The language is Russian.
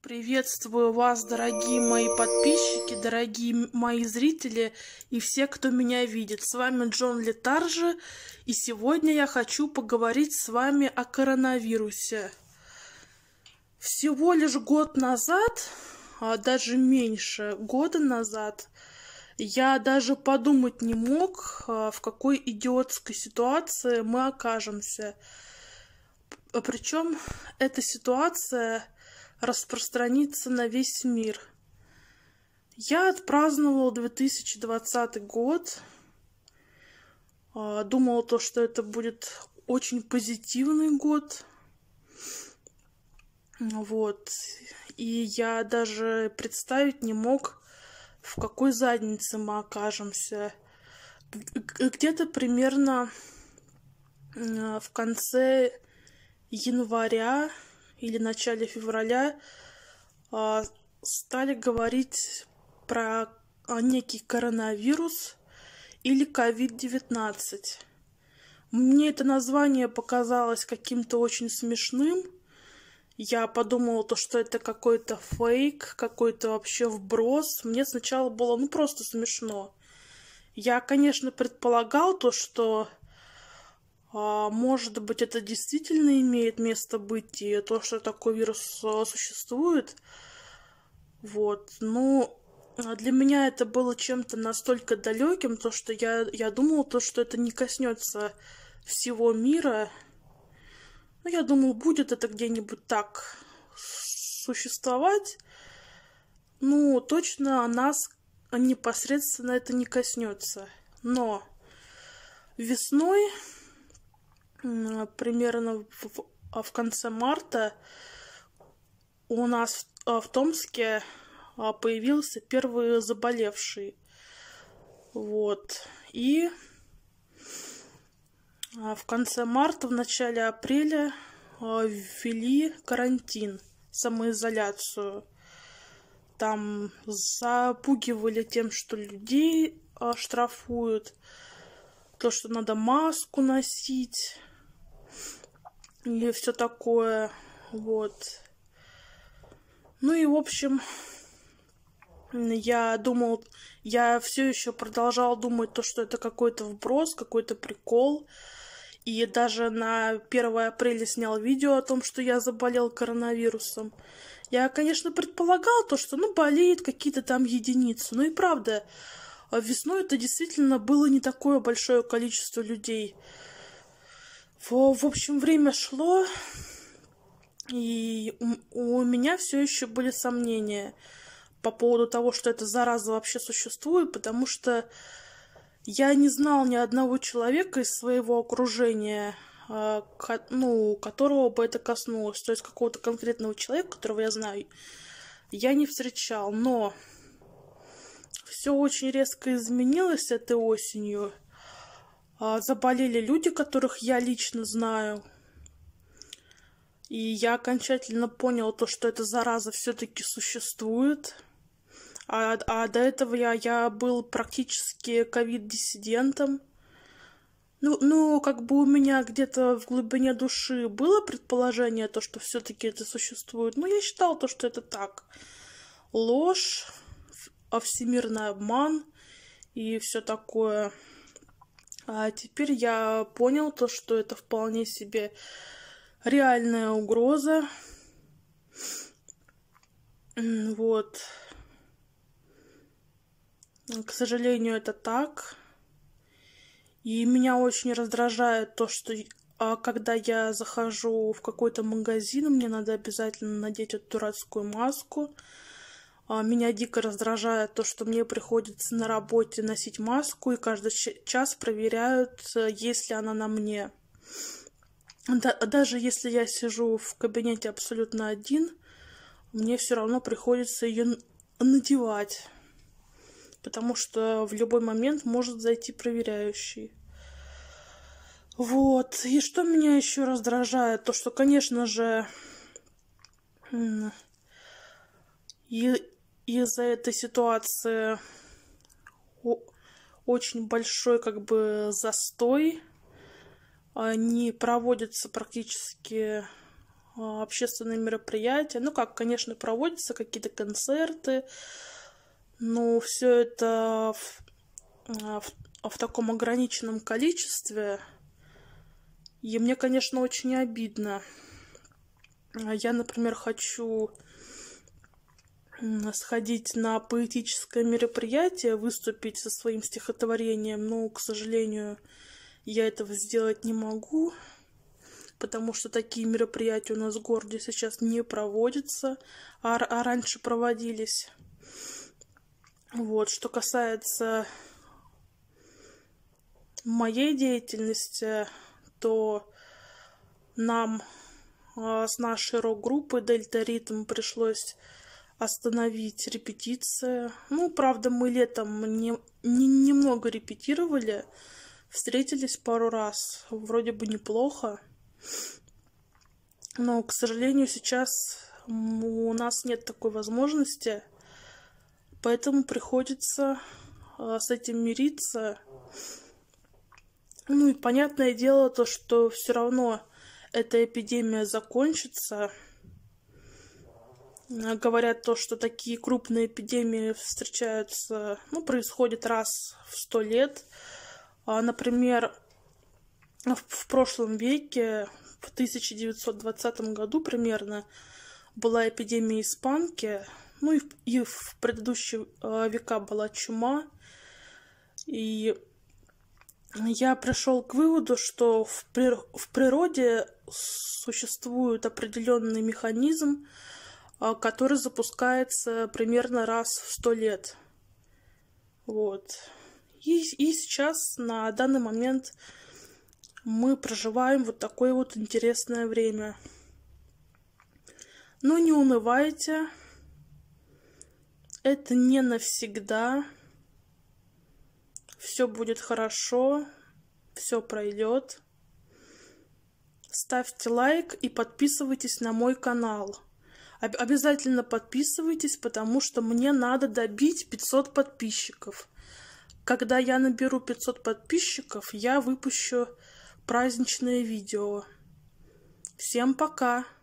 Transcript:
Приветствую вас, дорогие мои подписчики, дорогие мои зрители и все, кто меня видит. С вами Джон Летаржи, и сегодня я хочу поговорить с вами о коронавирусе. Всего лишь год назад, а даже меньше года назад, я даже подумать не мог, а, в какой идиотской ситуации мы окажемся. А Причем эта ситуация распространится на весь мир. Я отпраздновал 2020 год. А, думала то, что это будет очень позитивный год. Вот. И я даже представить не мог, в какой заднице мы окажемся. Где-то примерно э, в конце января или начале февраля а, стали говорить про некий коронавирус или COVID-19. Мне это название показалось каким-то очень смешным – я подумала, то, что это какой-то фейк, какой-то вообще вброс. Мне сначала было, ну, просто смешно. Я, конечно, предполагал то, что, а, может быть, это действительно имеет место быть, и то, что такой вирус а, существует. Вот, ну, для меня это было чем-то настолько далеким, то, что я, я думала, то, что это не коснется всего мира, ну, я думаю, будет это где-нибудь так существовать. Ну, точно нас непосредственно это не коснется. Но весной, примерно в, а в конце марта, у нас в, а, в Томске а, появился первый заболевший. Вот. И а, в конце марта, в начале апреля а, ввели карантин, самоизоляцию. Там запугивали тем, что людей а, штрафуют, то, что надо маску носить и все такое. Вот. Ну и, в общем, я думал, я все еще продолжал думать то, что это какой-то вброс, какой-то прикол. И даже на 1 апреля снял видео о том, что я заболел коронавирусом. Я, конечно, предполагал то, что, ну, болеет какие-то там единицы. Но и правда, а весной это действительно было не такое большое количество людей. В, в общем, время шло, и у, у меня все еще были сомнения по поводу того, что эта зараза вообще существует, потому что я не знал ни одного человека из своего окружения, а, ну, которого бы это коснулось, то есть какого-то конкретного человека, которого я знаю, я не встречал, но все очень резко изменилось этой осенью. А, заболели люди, которых я лично знаю. И я окончательно понял то, что эта зараза все-таки существует. А, а до этого я, я был практически ковид-диссидентом. Ну, ну, как бы у меня где-то в глубине души было предположение, то, что все-таки это существует. Но я считал то, что это так. Ложь, а всемирный обман и все такое. А теперь я понял то, что это вполне себе реальная угроза. Вот. К сожалению, это так. И меня очень раздражает то, что а когда я захожу в какой-то магазин, мне надо обязательно надеть эту дурацкую маску. А меня дико раздражает то, что мне приходится на работе носить маску, и каждый час проверяют, э, есть ли она на мне. Да, даже если я сижу в кабинете абсолютно один, мне все равно приходится ее надевать потому что в любой момент может зайти проверяющий. Вот. И что меня еще раздражает, то что, конечно же, из-за этой ситуации очень большой как бы застой. Не проводятся практически а, общественные мероприятия. Ну, как, конечно, проводятся какие-то концерты, но ну, все это в, а, в, а, в таком ограниченном количестве. И мне, конечно, очень обидно. А я, например, хочу сходить на поэтическое мероприятие, выступить со своим стихотворением, но, к сожалению, я этого сделать не могу, потому что такие мероприятия у нас в городе сейчас не проводятся, а, а раньше проводились. Вот, что касается моей деятельности, то нам а, с нашей рок-группы Дельта Ритм пришлось остановить репетиции. Ну, правда, мы летом не, не, немного репетировали, встретились пару раз, вроде бы неплохо. Но, к сожалению, сейчас у нас нет такой возможности – Поэтому приходится э, с этим мириться. Ну и понятное дело то, что все равно эта эпидемия закончится. А, говорят то, что такие крупные эпидемии встречаются, ну, происходит раз в сто лет. А, например, в прошлом веке, в 1920 году примерно, была эпидемия испанки, ну и, и в предыдущие э, века была чума. И я пришел к выводу, что в, прир... в природе существует определенный механизм, э, который запускается примерно раз в сто лет. Вот. И, и сейчас, на данный момент, мы проживаем вот такое вот интересное время. Но ну, не унывайте, это не навсегда. Все будет хорошо, все пройдет. Ставьте лайк и подписывайтесь на мой канал. Об- обязательно подписывайтесь, потому что мне надо добить 500 подписчиков. Когда я наберу 500 подписчиков, я выпущу праздничное видео. Всем пока!